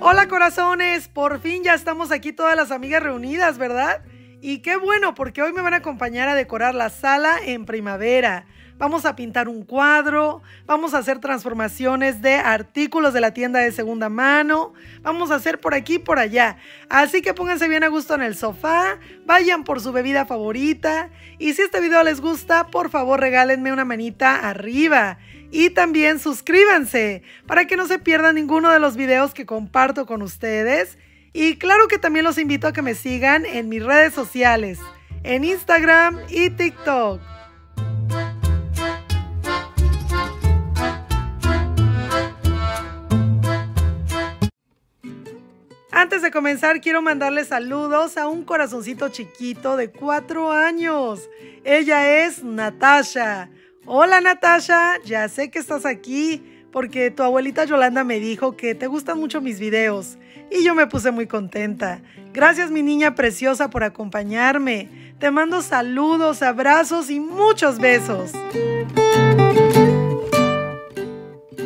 Hola corazones, por fin ya estamos aquí todas las amigas reunidas, ¿verdad? Y qué bueno, porque hoy me van a acompañar a decorar la sala en primavera vamos a pintar un cuadro, vamos a hacer transformaciones de artículos de la tienda de segunda mano, vamos a hacer por aquí y por allá. Así que pónganse bien a gusto en el sofá, vayan por su bebida favorita y si este video les gusta, por favor regálenme una manita arriba. Y también suscríbanse para que no se pierdan ninguno de los videos que comparto con ustedes. Y claro que también los invito a que me sigan en mis redes sociales, en Instagram y TikTok. Antes de comenzar, quiero mandarle saludos a un corazoncito chiquito de cuatro años. Ella es Natasha. Hola Natasha, ya sé que estás aquí porque tu abuelita Yolanda me dijo que te gustan mucho mis videos y yo me puse muy contenta. Gracias mi niña preciosa por acompañarme. Te mando saludos, abrazos y muchos besos.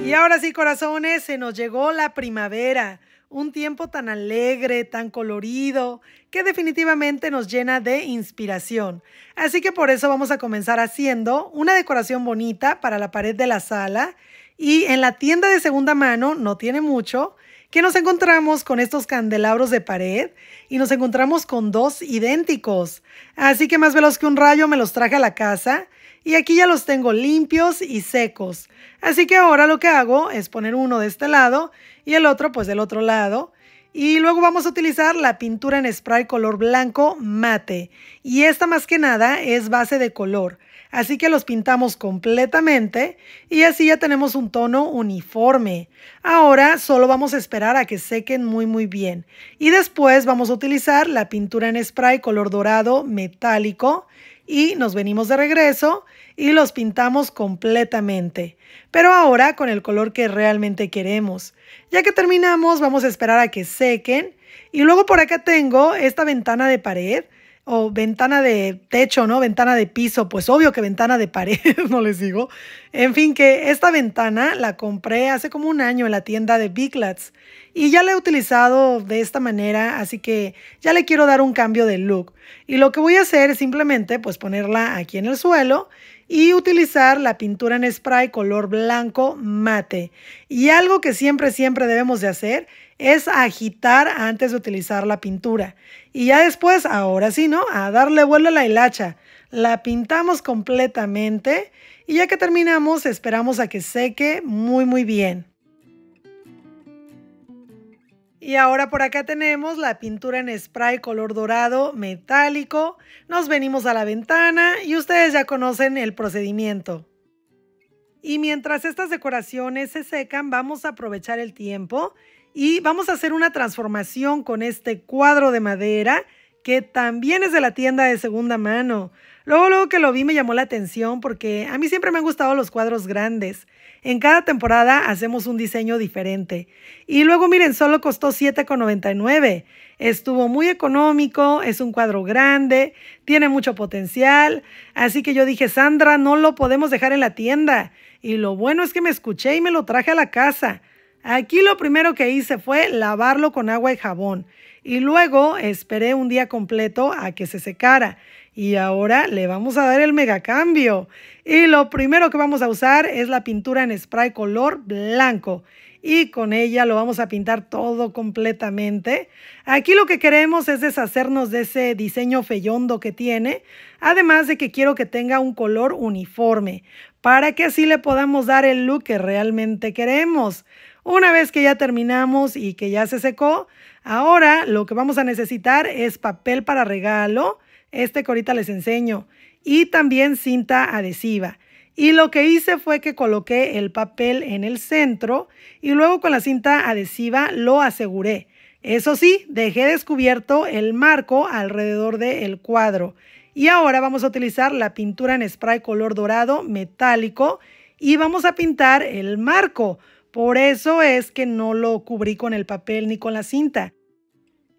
Y ahora sí, corazones, se nos llegó la primavera un tiempo tan alegre, tan colorido, que definitivamente nos llena de inspiración. Así que por eso vamos a comenzar haciendo una decoración bonita para la pared de la sala y en la tienda de segunda mano, no tiene mucho, que nos encontramos con estos candelabros de pared y nos encontramos con dos idénticos. Así que más veloz que un rayo me los traje a la casa y aquí ya los tengo limpios y secos. Así que ahora lo que hago es poner uno de este lado y el otro pues del otro lado. Y luego vamos a utilizar la pintura en spray color blanco mate. Y esta más que nada es base de color. Así que los pintamos completamente y así ya tenemos un tono uniforme. Ahora solo vamos a esperar a que sequen muy muy bien. Y después vamos a utilizar la pintura en spray color dorado metálico y nos venimos de regreso y los pintamos completamente, pero ahora con el color que realmente queremos. Ya que terminamos, vamos a esperar a que sequen y luego por acá tengo esta ventana de pared o ventana de techo, ¿no? Ventana de piso, pues obvio que ventana de pared, no les digo. En fin, que esta ventana la compré hace como un año en la tienda de Big Lats. y ya la he utilizado de esta manera, así que ya le quiero dar un cambio de look. Y lo que voy a hacer es simplemente pues ponerla aquí en el suelo y utilizar la pintura en spray color blanco mate. Y algo que siempre, siempre debemos de hacer es agitar antes de utilizar la pintura. Y ya después, ahora sí, ¿no? A darle vuelo a la hilacha. La pintamos completamente y ya que terminamos esperamos a que seque muy muy bien. Y ahora por acá tenemos la pintura en spray color dorado metálico. Nos venimos a la ventana y ustedes ya conocen el procedimiento. Y mientras estas decoraciones se secan, vamos a aprovechar el tiempo y vamos a hacer una transformación con este cuadro de madera que también es de la tienda de segunda mano. Luego, luego que lo vi me llamó la atención porque a mí siempre me han gustado los cuadros grandes. En cada temporada hacemos un diseño diferente. Y luego miren, solo costó $7,99. Estuvo muy económico, es un cuadro grande, tiene mucho potencial. Así que yo dije, Sandra, no lo podemos dejar en la tienda. Y lo bueno es que me escuché y me lo traje a la casa. Aquí lo primero que hice fue lavarlo con agua y jabón y luego esperé un día completo a que se secara. Y ahora le vamos a dar el megacambio. Y lo primero que vamos a usar es la pintura en spray color blanco. Y con ella lo vamos a pintar todo completamente. Aquí lo que queremos es deshacernos de ese diseño feyondo que tiene. Además de que quiero que tenga un color uniforme. Para que así le podamos dar el look que realmente queremos. Una vez que ya terminamos y que ya se secó, ahora lo que vamos a necesitar es papel para regalo, este que ahorita les enseño, y también cinta adhesiva. Y lo que hice fue que coloqué el papel en el centro y luego con la cinta adhesiva lo aseguré. Eso sí, dejé descubierto el marco alrededor del cuadro. Y ahora vamos a utilizar la pintura en spray color dorado metálico y vamos a pintar el marco. Por eso es que no lo cubrí con el papel ni con la cinta.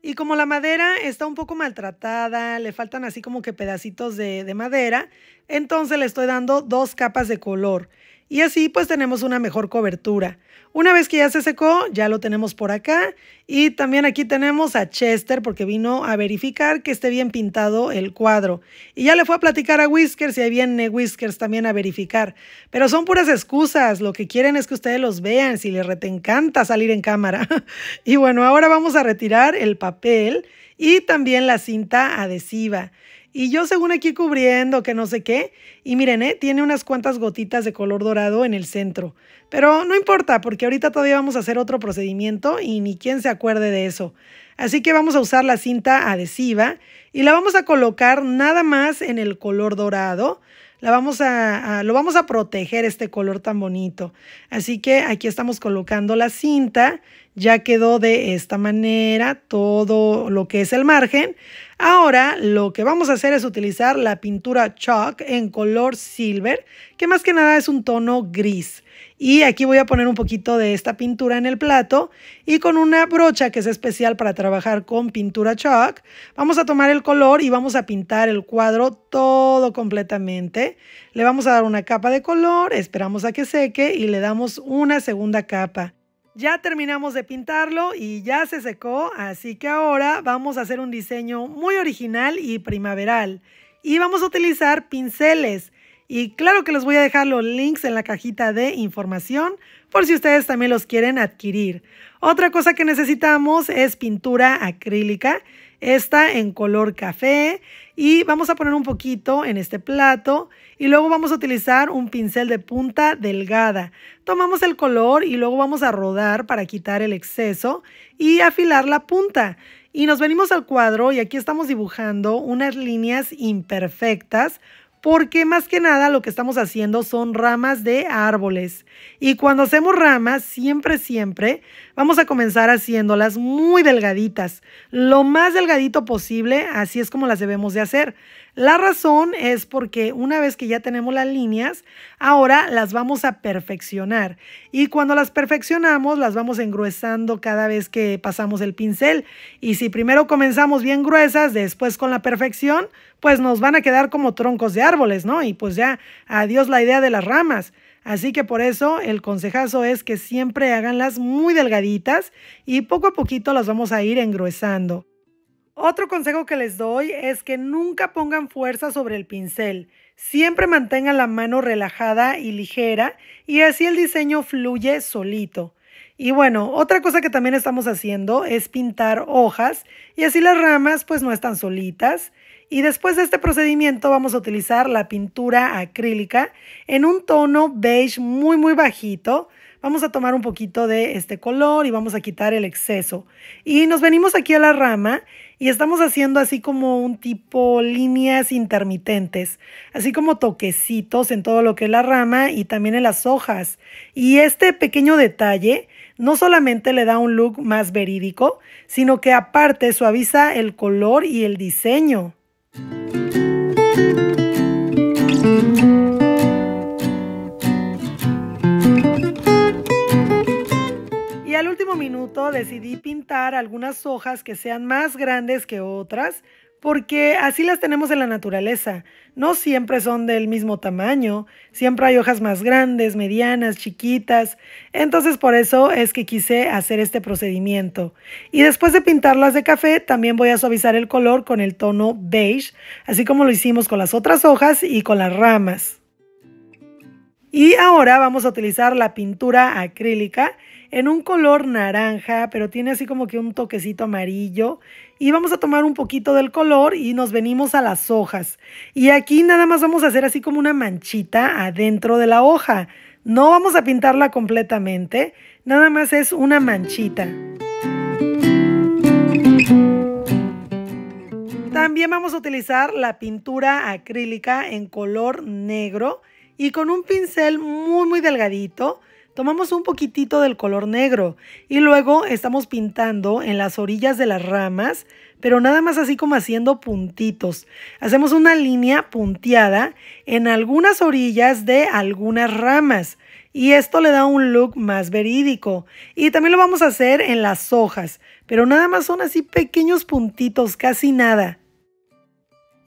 Y como la madera está un poco maltratada, le faltan así como que pedacitos de, madera, entonces le estoy dando dos capas de color y así pues tenemos una mejor cobertura. Una vez que ya se secó, ya lo tenemos por acá y también aquí tenemos a Chester porque vino a verificar que esté bien pintado el cuadro. Y ya le fue a platicar a Whiskers y ahí viene Whiskers también a verificar. Pero son puras excusas, lo que quieren es que ustedes los vean si les encanta salir en cámara. y bueno, ahora vamos a retirar el papel y también la cinta adhesiva. Y yo según aquí cubriendo, que no sé qué. Y miren, eh, tiene unas cuantas gotitas de color dorado en el centro. Pero no importa, porque ahorita todavía vamos a hacer otro procedimiento y ni quien se acuerde de eso. Así que vamos a usar la cinta adhesiva y la vamos a colocar nada más en el color dorado. La vamos a, lo vamos a proteger este color tan bonito. Así que aquí estamos colocando la cinta. Ya quedó de esta manera todo lo que es el margen. Ahora lo que vamos a hacer es utilizar la pintura chalk en color silver, que más que nada es un tono gris. Y aquí voy a poner un poquito de esta pintura en el plato y con una brocha que es especial para trabajar con pintura chalk, vamos a tomar el color y vamos a pintar el cuadro todo completamente. Le vamos a dar una capa de color, esperamos a que seque y le damos una segunda capa. Ya terminamos de pintarlo y ya se secó, así que ahora vamos a hacer un diseño muy original y primaveral. Y vamos a utilizar pinceles. Y claro que les voy a dejar los links en la cajita de información por si ustedes también los quieren adquirir. Otra cosa que necesitamos es pintura acrílica, esta en color café y vamos a poner un poquito en este plato y luego vamos a utilizar un pincel de punta delgada. Tomamos el color y luego vamos a rodar para quitar el exceso y afilar la punta. Y nos venimos al cuadro y aquí estamos dibujando unas líneas imperfectas porque más que nada lo que estamos haciendo son ramas de árboles. Y cuando hacemos ramas, siempre, siempre, vamos a comenzar haciéndolas muy delgaditas, lo más delgadito posible, así es como las debemos de hacer. La razón es porque una vez que ya tenemos las líneas, ahora las vamos a perfeccionar. Y cuando las perfeccionamos, las vamos engruesando cada vez que pasamos el pincel. Y si primero comenzamos bien gruesas, después con la perfección, pues nos van a quedar como troncos de árboles, ¿no? Y pues ya, adiós la idea de las ramas. Así que por eso el consejazo es que siempre háganlas muy delgaditas y poco a poquito las vamos a ir engruesando. Otro consejo que les doy es que nunca pongan fuerza sobre el pincel. Siempre mantengan la mano relajada y ligera y así el diseño fluye solito. Y bueno, otra cosa que también estamos haciendo es pintar hojas y así las ramas pues no están solitas. Y después de este procedimiento vamos a utilizar la pintura acrílica en un tono beige muy muy bajito vamos a tomar un poquito de este color y vamos a quitar el exceso. Y nos venimos aquí a la rama y estamos haciendo así como un tipo líneas intermitentes, así como toquecitos en todo lo que es la rama y también en las hojas. Y este pequeño detalle no solamente le da un look más verídico, sino que aparte suaviza el color y el diseño. al último minuto decidí pintar algunas hojas que sean más grandes que otras, porque así las tenemos en la naturaleza. No siempre son del mismo tamaño, siempre hay hojas más grandes, medianas, chiquitas. Entonces por eso es que quise hacer este procedimiento. Y después de pintarlas de café, también voy a suavizar el color con el tono beige, así como lo hicimos con las otras hojas y con las ramas. Y ahora vamos a utilizar la pintura acrílica en un color naranja, pero tiene así como que un toquecito amarillo. Y vamos a tomar un poquito del color y nos venimos a las hojas. Y aquí nada más vamos a hacer así como una manchita adentro de la hoja. No vamos a pintarla completamente, nada más es una manchita. También vamos a utilizar la pintura acrílica en color negro y con un pincel muy muy delgadito tomamos un poquitito del color negro y luego estamos pintando en las orillas de las ramas, pero nada más así como haciendo puntitos. Hacemos una línea punteada en algunas orillas de algunas ramas y esto le da un look más verídico. Y también lo vamos a hacer en las hojas, pero nada más son así pequeños puntitos, casi nada.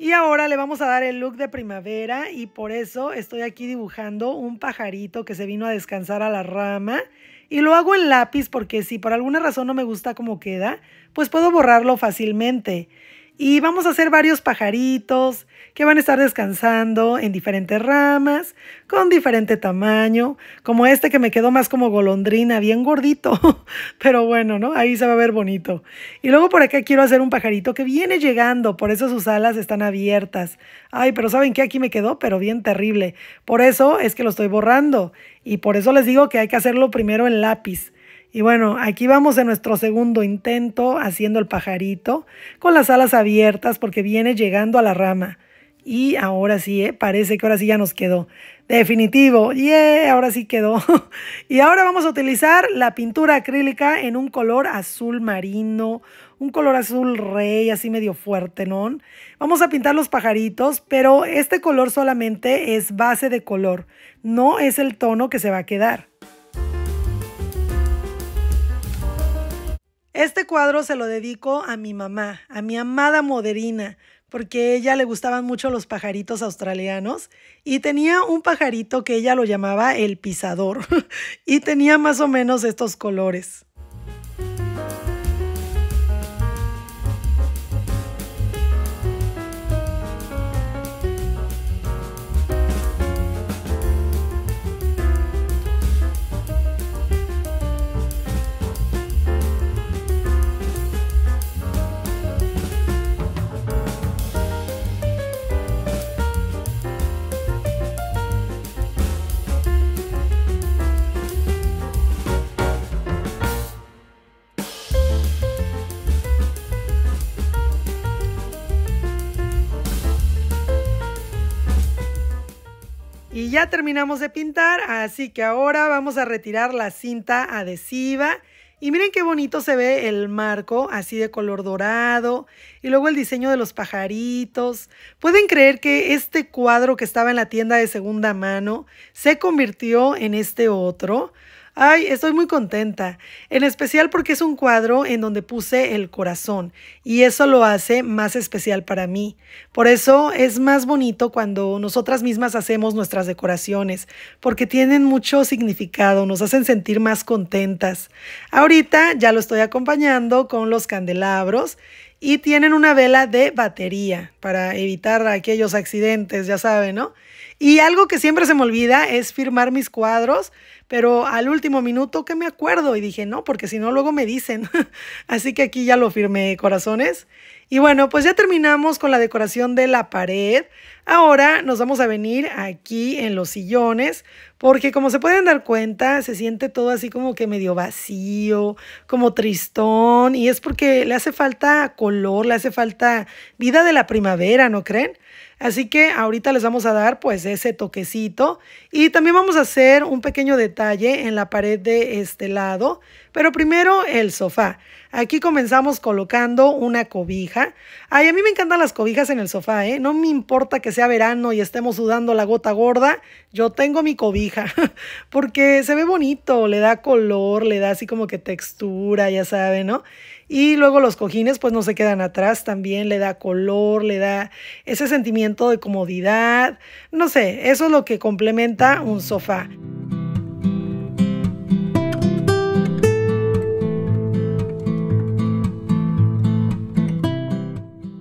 Y ahora le vamos a dar el look de primavera y por eso estoy aquí dibujando un pajarito que se vino a descansar a la rama. Y lo hago en lápiz porque si por alguna razón no me gusta cómo queda, pues puedo borrarlo fácilmente. Y vamos a hacer varios pajaritos que van a estar descansando en diferentes ramas, con diferente tamaño, como este que me quedó más como golondrina, bien gordito, pero bueno, ¿no? Ahí se va a ver bonito. Y luego por acá quiero hacer un pajarito que viene llegando, por eso sus alas están abiertas. Ay, pero ¿saben qué? Aquí me quedó, pero bien terrible. Por eso es que lo estoy borrando y por eso les digo que hay que hacerlo primero en lápiz. Y bueno, aquí vamos en nuestro segundo intento haciendo el pajarito con las alas abiertas porque viene llegando a la rama. Y ahora sí, ¿eh? parece que ahora sí ya nos quedó. Definitivo, y ahora sí quedó. y ahora vamos a utilizar la pintura acrílica en un color azul marino, un color azul rey, así medio fuerte, ¿no? Vamos a pintar los pajaritos, pero este color solamente es base de color, no es el tono que se va a quedar. Este cuadro se lo dedico a mi mamá, a mi amada moderina, porque a ella le gustaban mucho los pajaritos australianos y tenía un pajarito que ella lo llamaba el pisador y tenía más o menos estos colores. ya terminamos de pintar, así que ahora vamos a retirar la cinta adhesiva. Y miren qué bonito se ve el marco, así de color dorado, y luego el diseño de los pajaritos. ¿Pueden creer que este cuadro que estaba en la tienda de segunda mano se convirtió en este otro? Ay, estoy muy contenta, en especial porque es un cuadro en donde puse el corazón y eso lo hace más especial para mí. Por eso es más bonito cuando nosotras mismas hacemos nuestras decoraciones, porque tienen mucho significado, nos hacen sentir más contentas. Ahorita ya lo estoy acompañando con los candelabros y tienen una vela de batería para evitar aquellos accidentes, ya saben, ¿no? Y algo que siempre se me olvida es firmar mis cuadros pero al último minuto que me acuerdo y dije, no, porque si no, luego me dicen. Así que aquí ya lo firmé, corazones. Y bueno, pues ya terminamos con la decoración de la pared. Ahora nos vamos a venir aquí en los sillones, porque como se pueden dar cuenta, se siente todo así como que medio vacío, como tristón, y es porque le hace falta color, le hace falta vida de la primavera, ¿no creen? Así que ahorita les vamos a dar pues ese toquecito y también vamos a hacer un pequeño detalle en la pared de este lado, pero primero el sofá. Aquí comenzamos colocando una cobija. Ay, a mí me encantan las cobijas en el sofá, ¿eh? No me importa que sea verano y estemos sudando la gota gorda, yo tengo mi cobija porque se ve bonito, le da color, le da así como que textura, ya saben, ¿no? Y luego los cojines pues no se quedan atrás, también le da color, le da ese sentimiento de comodidad, no sé, eso es lo que complementa un sofá.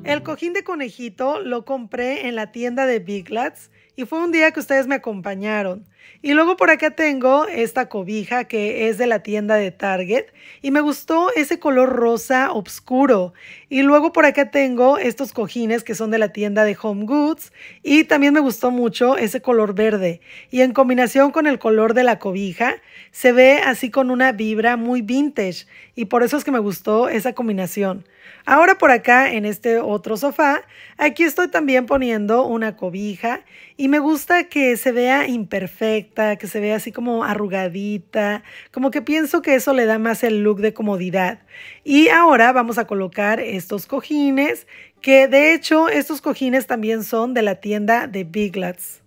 El cojín de conejito lo compré en la tienda de Big Lots y fue un día que ustedes me acompañaron. Y luego por acá tengo esta cobija que es de la tienda de Target y me gustó ese color rosa oscuro. Y luego por acá tengo estos cojines que son de la tienda de Home Goods y también me gustó mucho ese color verde. Y en combinación con el color de la cobija se ve así con una vibra muy vintage y por eso es que me gustó esa combinación. Ahora por acá en este otro sofá, aquí estoy también poniendo una cobija y me gusta que se vea imperfecta, que se vea así como arrugadita, como que pienso que eso le da más el look de comodidad. Y ahora vamos a colocar estos cojines, que de hecho estos cojines también son de la tienda de Big Lots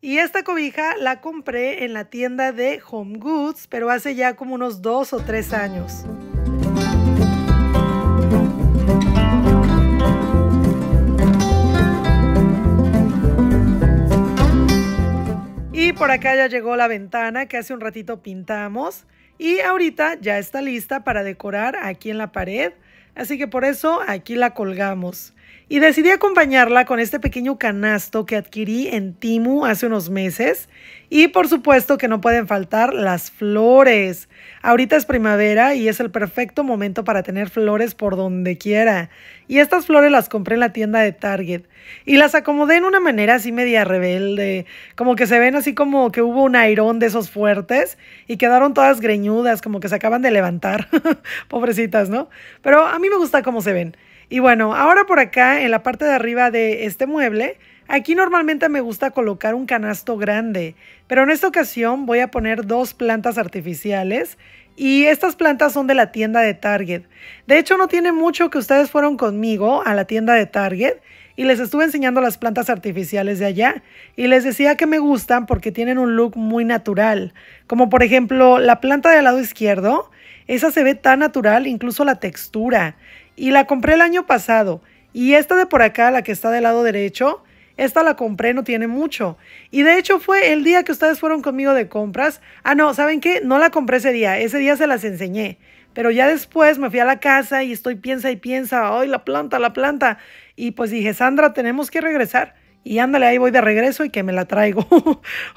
Y esta cobija la compré en la tienda de Home Goods, pero hace ya como unos dos o tres años. por acá ya llegó la ventana que hace un ratito pintamos y ahorita ya está lista para decorar aquí en la pared. Así que por eso aquí la colgamos y decidí acompañarla con este pequeño canasto que adquirí en Timu hace unos meses. Y por supuesto que no pueden faltar las flores. Ahorita es primavera y es el perfecto momento para tener flores por donde quiera. Y estas flores las compré en la tienda de Target y las acomodé en una manera así media rebelde, como que se ven así como que hubo un airón de esos fuertes y quedaron todas greñudas, como que se acaban de levantar. Pobrecitas, ¿no? Pero a mí me gusta cómo se ven. Y bueno, ahora por acá, en la parte de arriba de este mueble, aquí normalmente me gusta colocar un canasto grande, pero en esta ocasión voy a poner dos plantas artificiales y estas plantas son de la tienda de Target. De hecho, no tiene mucho que ustedes fueron conmigo a la tienda de Target y les estuve enseñando las plantas artificiales de allá y les decía que me gustan porque tienen un look muy natural, como por ejemplo la planta del lado izquierdo, esa se ve tan natural, incluso la textura y la compré el año pasado. Y esta de por acá, la que está del lado derecho, esta la compré, no tiene mucho. Y de hecho fue el día que ustedes fueron conmigo de compras. Ah, no, ¿saben qué? No la compré ese día, ese día se las enseñé. Pero ya después me fui a la casa y estoy piensa y piensa, ay, la planta, la planta. Y pues dije, Sandra, tenemos que regresar y ándale, ahí voy de regreso y que me la traigo.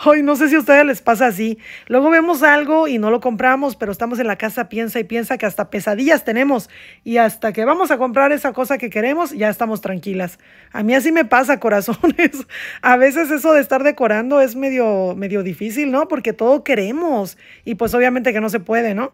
Hoy no sé si a ustedes les pasa así. Luego vemos algo y no lo compramos, pero estamos en la casa, piensa y piensa que hasta pesadillas tenemos y hasta que vamos a comprar esa cosa que queremos, ya estamos tranquilas. A mí así me pasa, corazones. A veces eso de estar decorando es medio, medio difícil, ¿no? Porque todo queremos y pues obviamente que no se puede, ¿no?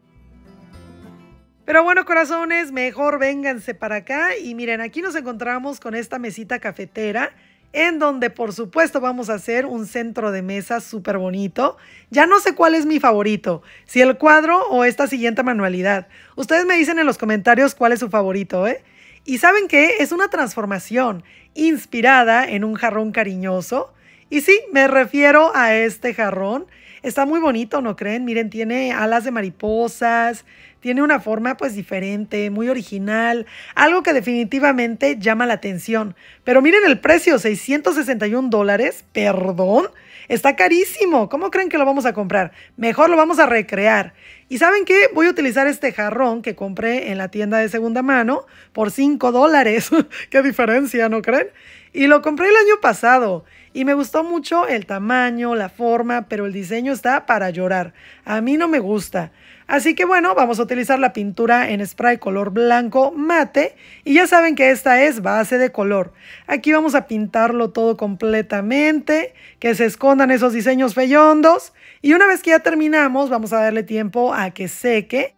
Pero bueno, corazones, mejor vénganse para acá y miren, aquí nos encontramos con esta mesita cafetera en donde por supuesto vamos a hacer un centro de mesa súper bonito. Ya no sé cuál es mi favorito, si el cuadro o esta siguiente manualidad. Ustedes me dicen en los comentarios cuál es su favorito, ¿eh? Y saben que es una transformación inspirada en un jarrón cariñoso. Y sí, me refiero a este jarrón Está muy bonito, ¿no creen? Miren, tiene alas de mariposas, tiene una forma pues diferente, muy original, algo que definitivamente llama la atención. Pero miren el precio, 661 dólares, perdón, está carísimo. ¿Cómo creen que lo vamos a comprar? Mejor lo vamos a recrear. ¿Y saben qué? Voy a utilizar este jarrón que compré en la tienda de segunda mano por 5 dólares. qué diferencia, ¿no creen? Y lo compré el año pasado y me gustó mucho el tamaño, la forma, pero el diseño está para llorar. A mí no me gusta. Así que bueno, vamos a utilizar la pintura en spray color blanco mate y ya saben que esta es base de color. Aquí vamos a pintarlo todo completamente, que se escondan esos diseños feyondos y una vez que ya terminamos vamos a darle tiempo a que seque.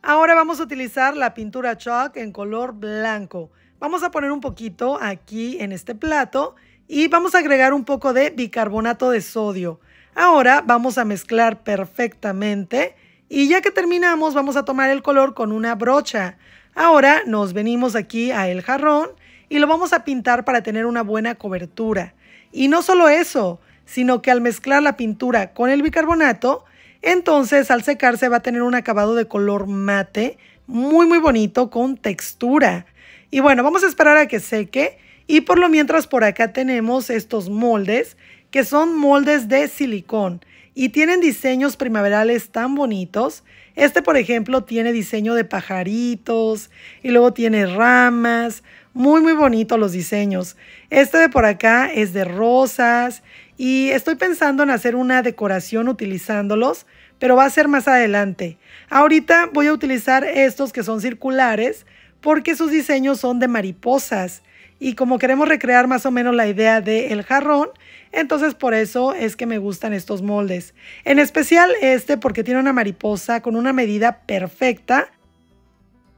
Ahora vamos a utilizar la pintura chalk en color blanco. Vamos a poner un poquito aquí en este plato y vamos a agregar un poco de bicarbonato de sodio. Ahora vamos a mezclar perfectamente y ya que terminamos vamos a tomar el color con una brocha. Ahora nos venimos aquí a el jarrón y lo vamos a pintar para tener una buena cobertura. Y no solo eso, sino que al mezclar la pintura con el bicarbonato, entonces al secarse va a tener un acabado de color mate muy muy bonito con textura. Y bueno, vamos a esperar a que seque. Y por lo mientras por acá tenemos estos moldes, que son moldes de silicón y tienen diseños primaverales tan bonitos. Este, por ejemplo, tiene diseño de pajaritos y luego tiene ramas. Muy, muy bonitos los diseños. Este de por acá es de rosas y estoy pensando en hacer una decoración utilizándolos, pero va a ser más adelante. Ahorita voy a utilizar estos que son circulares porque sus diseños son de mariposas. Y como queremos recrear más o menos la idea del jarrón, entonces por eso es que me gustan estos moldes. En especial este porque tiene una mariposa con una medida perfecta.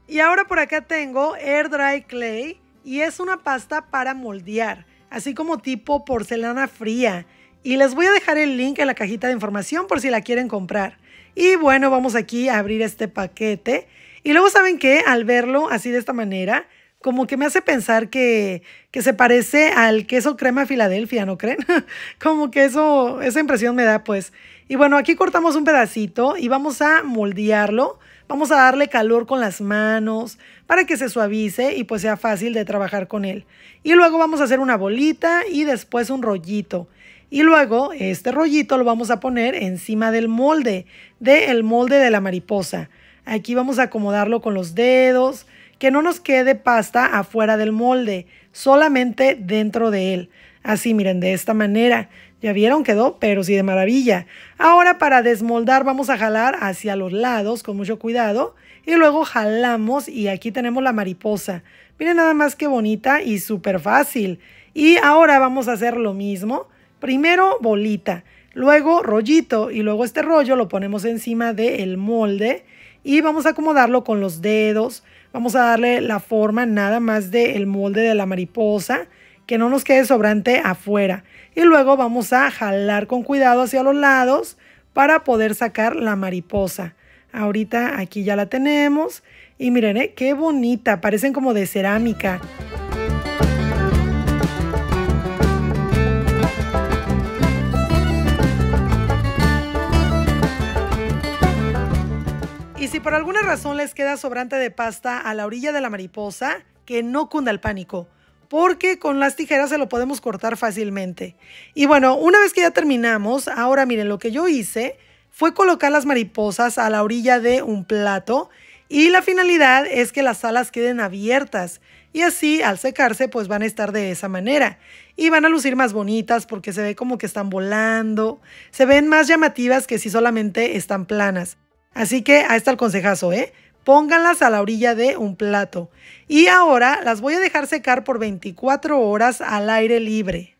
Y ahora por acá tengo Air Dry Clay y es una pasta para moldear, así como tipo porcelana fría. Y les voy a dejar el link en la cajita de información por si la quieren comprar. Y bueno, vamos aquí a abrir este paquete y luego, ¿saben qué? Al verlo así de esta manera, como que me hace pensar que, que se parece al queso crema Filadelfia, ¿no creen? como que eso, esa impresión me da, pues. Y bueno, aquí cortamos un pedacito y vamos a moldearlo. Vamos a darle calor con las manos para que se suavice y pues sea fácil de trabajar con él. Y luego vamos a hacer una bolita y después un rollito. Y luego este rollito lo vamos a poner encima del molde, del molde de la mariposa. Aquí vamos a acomodarlo con los dedos, que no nos quede pasta afuera del molde, solamente dentro de él. Así, miren, de esta manera. Ya vieron, quedó, pero sí de maravilla. Ahora para desmoldar vamos a jalar hacia los lados con mucho cuidado y luego jalamos y aquí tenemos la mariposa. Miren nada más que bonita y súper fácil. Y ahora vamos a hacer lo mismo. Primero bolita, luego rollito y luego este rollo lo ponemos encima del molde y vamos a acomodarlo con los dedos. Vamos a darle la forma nada más del molde de la mariposa, que no nos quede sobrante afuera. Y luego vamos a jalar con cuidado hacia los lados para poder sacar la mariposa. Ahorita aquí ya la tenemos. Y miren, ¿eh? qué bonita, parecen como de cerámica. si por alguna razón les queda sobrante de pasta a la orilla de la mariposa, que no cunda el pánico, porque con las tijeras se lo podemos cortar fácilmente. Y bueno, una vez que ya terminamos, ahora miren, lo que yo hice fue colocar las mariposas a la orilla de un plato y la finalidad es que las alas queden abiertas y así al secarse pues van a estar de esa manera y van a lucir más bonitas porque se ve como que están volando, se ven más llamativas que si solamente están planas. Así que ahí está el consejazo, ¿eh? Pónganlas a la orilla de un plato. Y ahora las voy a dejar secar por 24 horas al aire libre.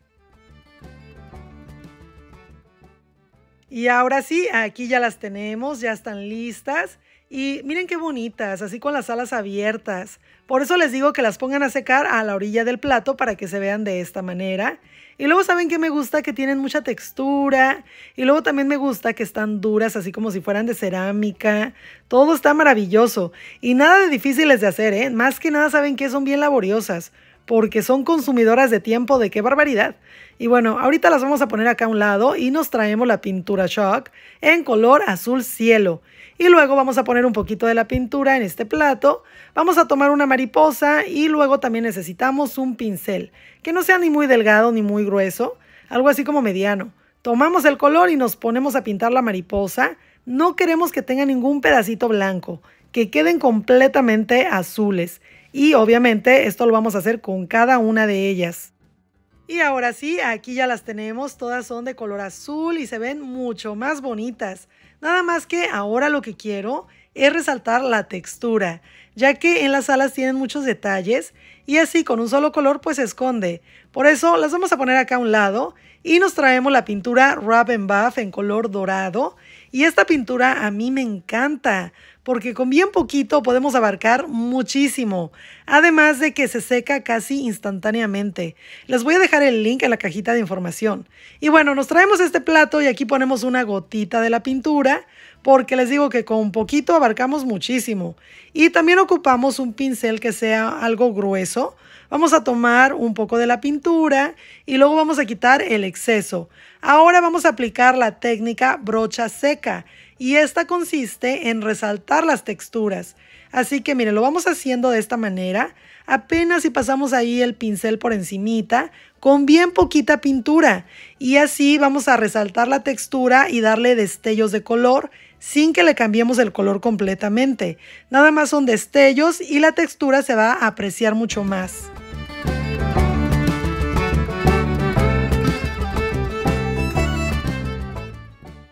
Y ahora sí, aquí ya las tenemos, ya están listas. Y miren qué bonitas, así con las alas abiertas. Por eso les digo que las pongan a secar a la orilla del plato para que se vean de esta manera. Y luego saben que me gusta que tienen mucha textura. Y luego también me gusta que están duras, así como si fueran de cerámica. Todo está maravilloso. Y nada de difíciles de hacer, ¿eh? Más que nada saben que son bien laboriosas. Porque son consumidoras de tiempo, de qué barbaridad. Y bueno, ahorita las vamos a poner acá a un lado y nos traemos la pintura shock en color azul cielo. Y luego vamos a poner un poquito de la pintura en este plato. Vamos a tomar una mariposa y luego también necesitamos un pincel, que no sea ni muy delgado ni muy grueso, algo así como mediano. Tomamos el color y nos ponemos a pintar la mariposa. No queremos que tenga ningún pedacito blanco, que queden completamente azules. Y obviamente esto lo vamos a hacer con cada una de ellas. Y ahora sí, aquí ya las tenemos, todas son de color azul y se ven mucho más bonitas. Nada más que ahora lo que quiero es resaltar la textura, ya que en las alas tienen muchos detalles y así con un solo color pues se esconde. Por eso las vamos a poner acá a un lado y nos traemos la pintura Wrap Buff en color dorado y esta pintura a mí me encanta porque con bien poquito podemos abarcar muchísimo, además de que se seca casi instantáneamente. Les voy a dejar el link en la cajita de información. Y bueno, nos traemos este plato y aquí ponemos una gotita de la pintura, porque les digo que con poquito abarcamos muchísimo. Y también ocupamos un pincel que sea algo grueso, Vamos a tomar un poco de la pintura y luego vamos a quitar el exceso. Ahora vamos a aplicar la técnica brocha seca y esta consiste en resaltar las texturas. Así que miren, lo vamos haciendo de esta manera, apenas si pasamos ahí el pincel por encimita, con bien poquita pintura. Y así vamos a resaltar la textura y darle destellos de color sin que le cambiemos el color completamente. Nada más son destellos y la textura se va a apreciar mucho más.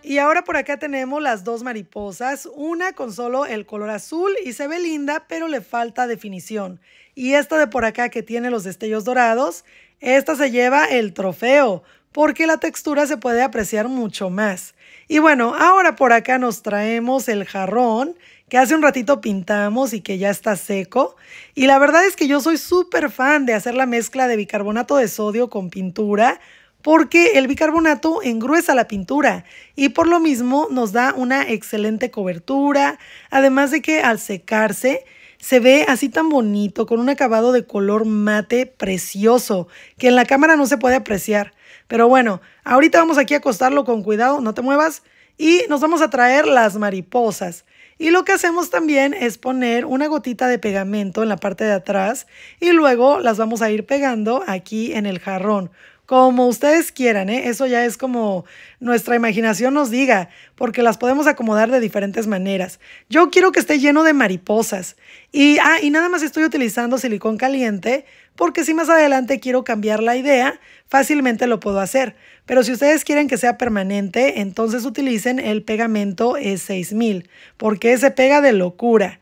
Y ahora por acá tenemos las dos mariposas, una con solo el color azul y se ve linda, pero le falta definición. Y esta de por acá que tiene los destellos dorados, esta se lleva el trofeo, porque la textura se puede apreciar mucho más. Y bueno, ahora por acá nos traemos el jarrón, que hace un ratito pintamos y que ya está seco. Y la verdad es que yo soy súper fan de hacer la mezcla de bicarbonato de sodio con pintura porque el bicarbonato engruesa la pintura y por lo mismo nos da una excelente cobertura, además de que al secarse se ve así tan bonito, con un acabado de color mate precioso, que en la cámara no se puede apreciar. Pero bueno, ahorita vamos aquí a acostarlo con cuidado, no te muevas, y nos vamos a traer las mariposas. Y lo que hacemos también es poner una gotita de pegamento en la parte de atrás y luego las vamos a ir pegando aquí en el jarrón como ustedes quieran, ¿eh? eso ya es como nuestra imaginación nos diga, porque las podemos acomodar de diferentes maneras. Yo quiero que esté lleno de mariposas y, ah, y nada más estoy utilizando silicón caliente porque si más adelante quiero cambiar la idea, fácilmente lo puedo hacer. Pero si ustedes quieren que sea permanente, entonces utilicen el pegamento E6000, porque se pega de locura.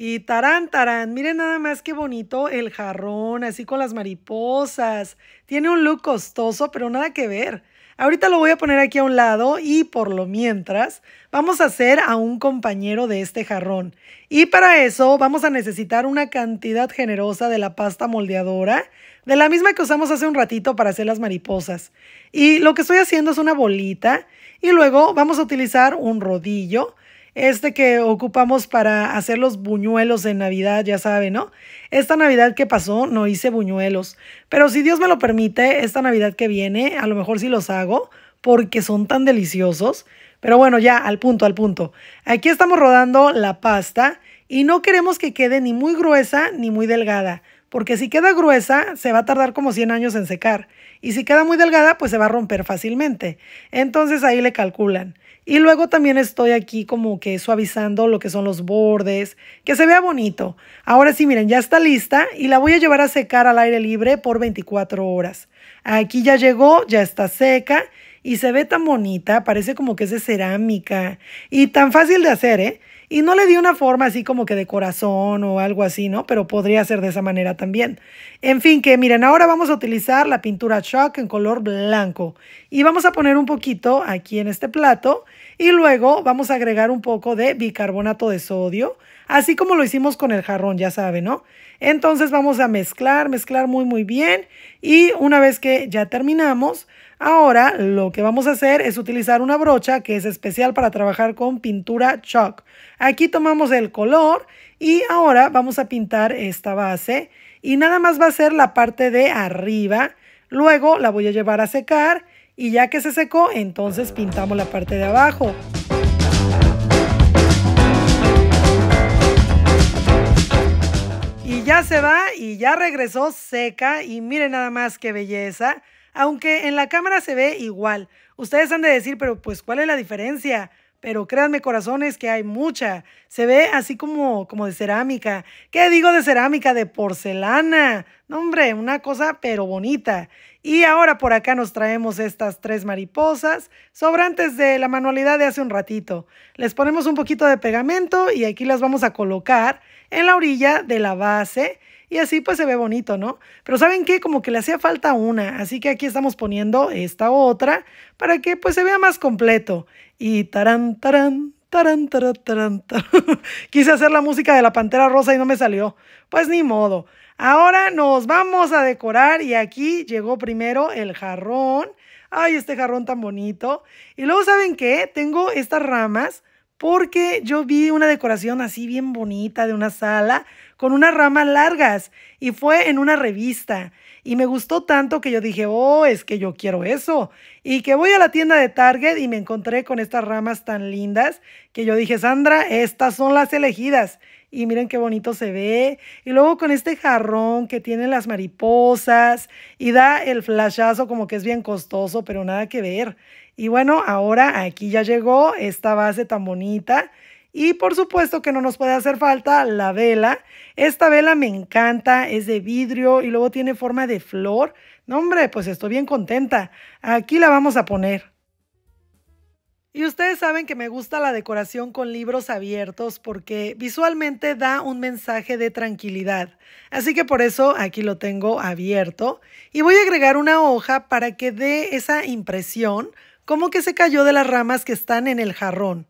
Y tarán, tarán, miren nada más qué bonito el jarrón, así con las mariposas. Tiene un look costoso, pero nada que ver. Ahorita lo voy a poner aquí a un lado y por lo mientras vamos a hacer a un compañero de este jarrón. Y para eso vamos a necesitar una cantidad generosa de la pasta moldeadora, de la misma que usamos hace un ratito para hacer las mariposas. Y lo que estoy haciendo es una bolita y luego vamos a utilizar un rodillo este que ocupamos para hacer los buñuelos en Navidad, ya sabe, ¿no? Esta Navidad que pasó no hice buñuelos, pero si Dios me lo permite, esta Navidad que viene, a lo mejor sí los hago porque son tan deliciosos. Pero bueno, ya, al punto, al punto. Aquí estamos rodando la pasta y no queremos que quede ni muy gruesa ni muy delgada, porque si queda gruesa se va a tardar como 100 años en secar y si queda muy delgada pues se va a romper fácilmente. Entonces ahí le calculan. Y luego también estoy aquí como que suavizando lo que son los bordes, que se vea bonito. Ahora sí, miren, ya está lista y la voy a llevar a secar al aire libre por 24 horas. Aquí ya llegó, ya está seca y se ve tan bonita, parece como que es de cerámica y tan fácil de hacer, ¿eh? Y no le di una forma así como que de corazón o algo así, ¿no? Pero podría ser de esa manera también. En fin, que miren, ahora vamos a utilizar la pintura chalk en color blanco y vamos a poner un poquito aquí en este plato y luego vamos a agregar un poco de bicarbonato de sodio, así como lo hicimos con el jarrón, ya sabe ¿no? Entonces vamos a mezclar, mezclar muy muy bien y una vez que ya terminamos, ahora lo que vamos a hacer es utilizar una brocha que es especial para trabajar con pintura chalk. Aquí tomamos el color y ahora vamos a pintar esta base y nada más va a ser la parte de arriba. Luego la voy a llevar a secar y ya que se secó, entonces pintamos la parte de abajo. Y ya se va y ya regresó seca y miren nada más qué belleza. Aunque en la cámara se ve igual. Ustedes han de decir, pero pues ¿cuál es la diferencia? pero créanme corazones que hay mucha. Se ve así como, como de cerámica. ¿Qué digo de cerámica? De porcelana. No, hombre, una cosa pero bonita. Y ahora por acá nos traemos estas tres mariposas, sobrantes de la manualidad de hace un ratito. Les ponemos un poquito de pegamento y aquí las vamos a colocar en la orilla de la base y así pues se ve bonito, ¿no? Pero ¿saben qué? Como que le hacía falta una, así que aquí estamos poniendo esta otra para que pues se vea más completo. Y tarán, tarán, tarán, tarán, Quise hacer la música de la Pantera Rosa y no me salió. Pues ni modo. Ahora nos vamos a decorar y aquí llegó primero el jarrón. Ay, este jarrón tan bonito. Y luego, ¿saben qué? Tengo estas ramas porque yo vi una decoración así bien bonita de una sala con unas ramas largas y fue en una revista. Y me gustó tanto que yo dije, oh, es que yo quiero eso. Y que voy a la tienda de Target y me encontré con estas ramas tan lindas que yo dije, Sandra, estas son las elegidas. Y miren qué bonito se ve. Y luego con este jarrón que tiene las mariposas y da el flashazo como que es bien costoso, pero nada que ver. Y bueno, ahora aquí ya llegó esta base tan bonita y por supuesto que no nos puede hacer falta la vela. Esta vela me encanta, es de vidrio y luego tiene forma de flor. No, hombre, pues estoy bien contenta. Aquí la vamos a poner. Y ustedes saben que me gusta la decoración con libros abiertos porque visualmente da un mensaje de tranquilidad. Así que por eso aquí lo tengo abierto y voy a agregar una hoja para que dé esa impresión como que se cayó de las ramas que están en el jarrón.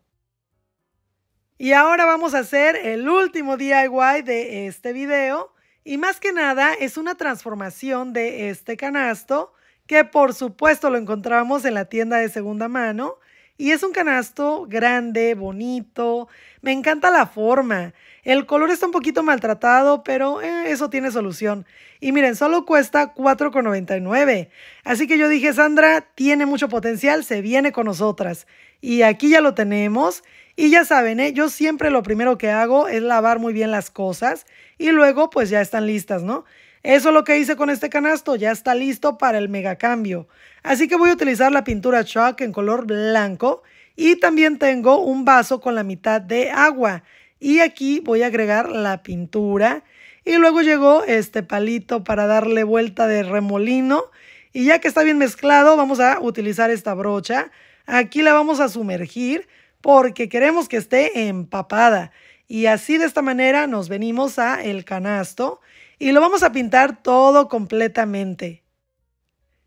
Y ahora vamos a hacer el último DIY de este video. Y más que nada es una transformación de este canasto que por supuesto lo encontramos en la tienda de segunda mano. Y es un canasto grande, bonito. Me encanta la forma. El color está un poquito maltratado, pero eh, eso tiene solución. Y miren, solo cuesta $4,99. Así que yo dije, Sandra, tiene mucho potencial, se viene con nosotras. Y aquí ya lo tenemos. Y ya saben, ¿eh? yo siempre lo primero que hago es lavar muy bien las cosas y luego pues ya están listas, ¿no? Eso es lo que hice con este canasto, ya está listo para el megacambio. Así que voy a utilizar la pintura chalk en color blanco y también tengo un vaso con la mitad de agua. Y aquí voy a agregar la pintura y luego llegó este palito para darle vuelta de remolino. Y ya que está bien mezclado, vamos a utilizar esta brocha. Aquí la vamos a sumergir porque queremos que esté empapada. Y así de esta manera nos venimos a el canasto y lo vamos a pintar todo completamente.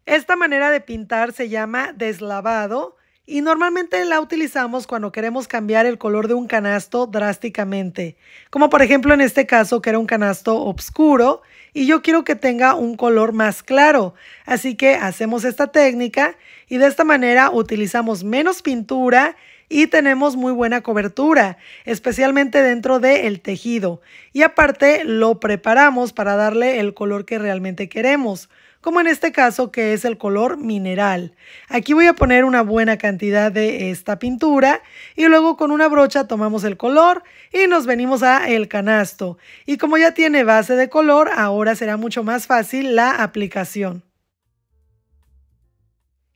Esta manera de pintar se llama deslavado y normalmente la utilizamos cuando queremos cambiar el color de un canasto drásticamente, como por ejemplo en este caso que era un canasto oscuro y yo quiero que tenga un color más claro, así que hacemos esta técnica y de esta manera utilizamos menos pintura y tenemos muy buena cobertura, especialmente dentro del tejido y aparte lo preparamos para darle el color que realmente queremos como en este caso que es el color mineral. Aquí voy a poner una buena cantidad de esta pintura y luego con una brocha tomamos el color y nos venimos a el canasto. Y como ya tiene base de color, ahora será mucho más fácil la aplicación.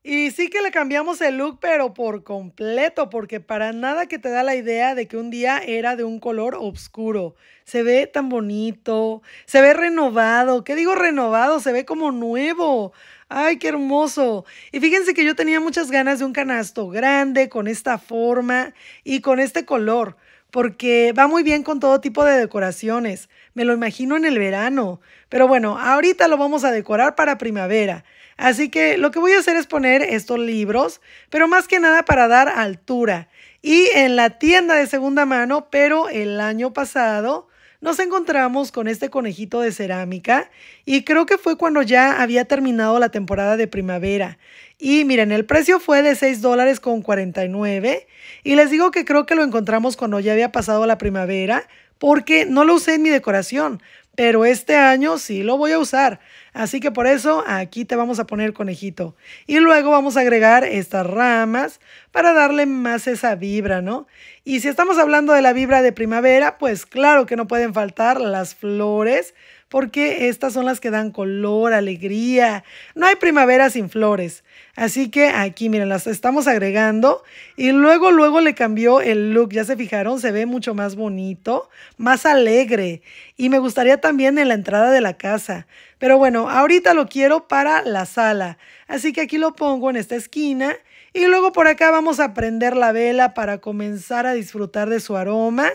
Y sí que le cambiamos el look, pero por completo, porque para nada que te da la idea de que un día era de un color oscuro. Se ve tan bonito, se ve renovado. ¿Qué digo renovado? Se ve como nuevo. ¡Ay, qué hermoso! Y fíjense que yo tenía muchas ganas de un canasto grande, con esta forma y con este color, porque va muy bien con todo tipo de decoraciones. Me lo imagino en el verano. Pero bueno, ahorita lo vamos a decorar para primavera. Así que lo que voy a hacer es poner estos libros, pero más que nada para dar altura. Y en la tienda de segunda mano, pero el año pasado, nos encontramos con este conejito de cerámica y creo que fue cuando ya había terminado la temporada de primavera. Y miren, el precio fue de 6 dólares con 49 y les digo que creo que lo encontramos cuando ya había pasado la primavera porque no lo usé en mi decoración pero este año sí lo voy a usar. Así que por eso aquí te vamos a poner conejito. Y luego vamos a agregar estas ramas para darle más esa vibra, ¿no? Y si estamos hablando de la vibra de primavera, pues claro que no pueden faltar las flores, porque estas son las que dan color, alegría. No hay primavera sin flores. Así que aquí, miren, las estamos agregando y luego, luego le cambió el look. Ya se fijaron, se ve mucho más bonito, más alegre y me gustaría también en la entrada de la casa. Pero bueno, ahorita lo quiero para la sala. Así que aquí lo pongo en esta esquina y luego por acá vamos a prender la vela para comenzar a disfrutar de su aroma.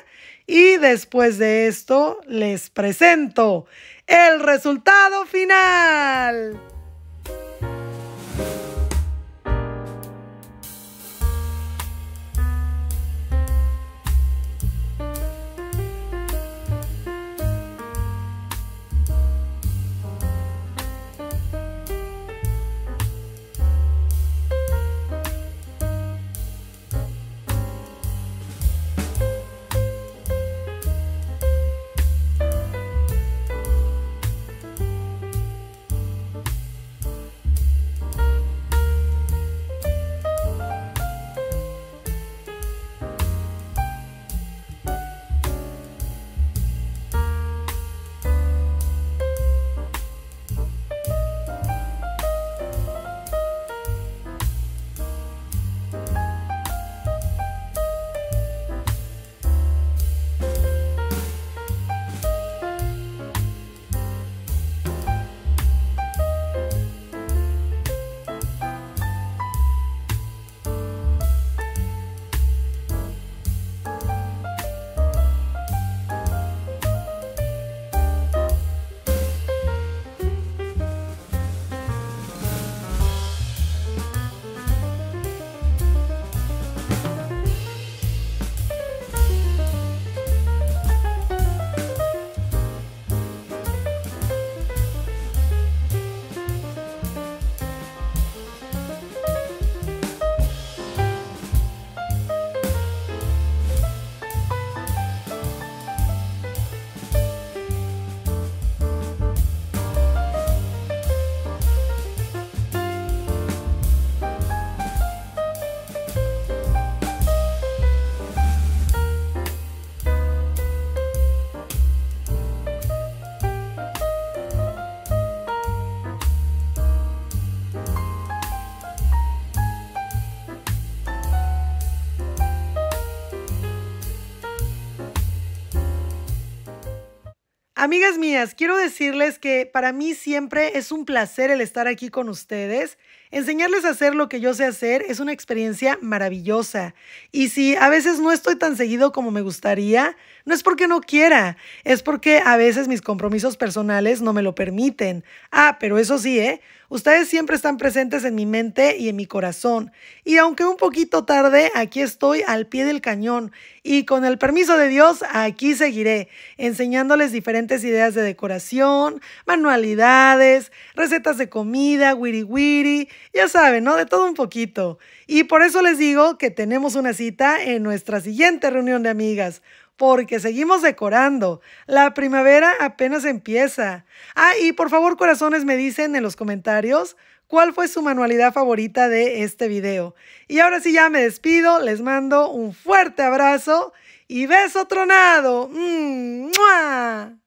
Y después de esto les presento el resultado final. Amigas mías, quiero decirles que para mí siempre es un placer el estar aquí con ustedes. Enseñarles a hacer lo que yo sé hacer es una experiencia maravillosa. Y si a veces no estoy tan seguido como me gustaría, no es porque no quiera, es porque a veces mis compromisos personales no me lo permiten. Ah, pero eso sí, ¿eh? Ustedes siempre están presentes en mi mente y en mi corazón. Y aunque un poquito tarde, aquí estoy al pie del cañón. Y con el permiso de Dios, aquí seguiré enseñándoles diferentes ideas de decoración, manualidades, recetas de comida, wiri wiri, ya saben, ¿no? De todo un poquito. Y por eso les digo que tenemos una cita en nuestra siguiente reunión de amigas porque seguimos decorando. La primavera apenas empieza. Ah, y por favor, corazones, me dicen en los comentarios cuál fue su manualidad favorita de este video. Y ahora sí ya me despido, les mando un fuerte abrazo y beso tronado. Mm, ¡Mua!